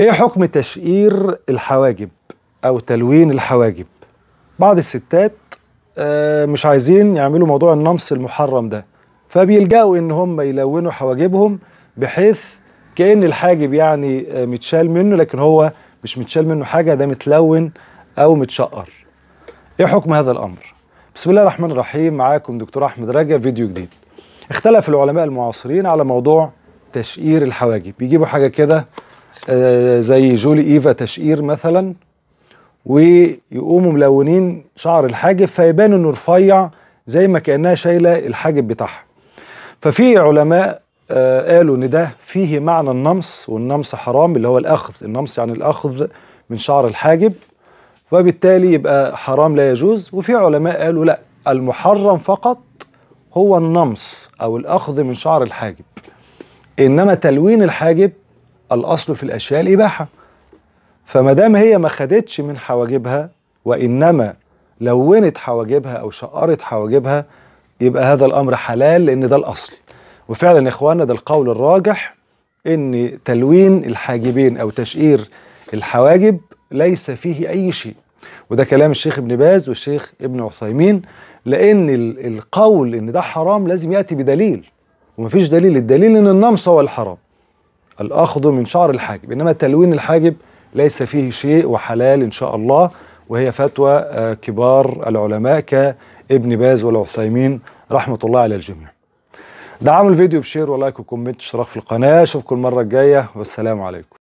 ايه حكم تشقير الحواجب او تلوين الحواجب بعض الستات آه، مش عايزين يعملوا موضوع النمص المحرم ده فبيلجأوا ان هم يلونوا حواجبهم بحيث كأن الحاجب يعني آه، متشال منه لكن هو مش متشال منه حاجة ده متلون او متشقر ايه حكم هذا الامر بسم الله الرحمن الرحيم معاكم دكتور احمد رجب فيديو جديد اختلف العلماء المعاصرين على موضوع تشقير الحواجب بيجيبوا حاجة كده آه، زي جولي ايفا تشقير مثلا ويقوموا ملونين شعر الحاجب فيبان انه رفيع زي ما كانها شايله الحاجب بتاعها ففي علماء آه، قالوا ان ده فيه معنى النمص والنمص حرام اللي هو الاخذ النمص يعني الاخذ من شعر الحاجب وبالتالي يبقى حرام لا يجوز وفي علماء قالوا لا المحرم فقط هو النمص او الاخذ من شعر الحاجب انما تلوين الحاجب الاصل في الاشياء الاباحه فما دام هي ما خدتش من حواجبها وانما لونت حواجبها او شقرت حواجبها يبقى هذا الامر حلال لان ده الاصل وفعلا يا اخوانا ده القول الراجح ان تلوين الحاجبين او تشقير الحواجب ليس فيه اي شيء وده كلام الشيخ ابن باز والشيخ ابن عثيمين لان القول ان ده حرام لازم ياتي بدليل ومفيش دليل الدليل ان النمص هو الحرام الأخذ من شعر الحاجب إنما تلوين الحاجب ليس فيه شيء وحلال إن شاء الله وهي فتوى آه، كبار العلماء كابن باز والعثيمين رحمة الله على الجميع دعموا الفيديو بشير ولايك وكومنت اشتراك في القناة أشوفكم المرة الجاية والسلام عليكم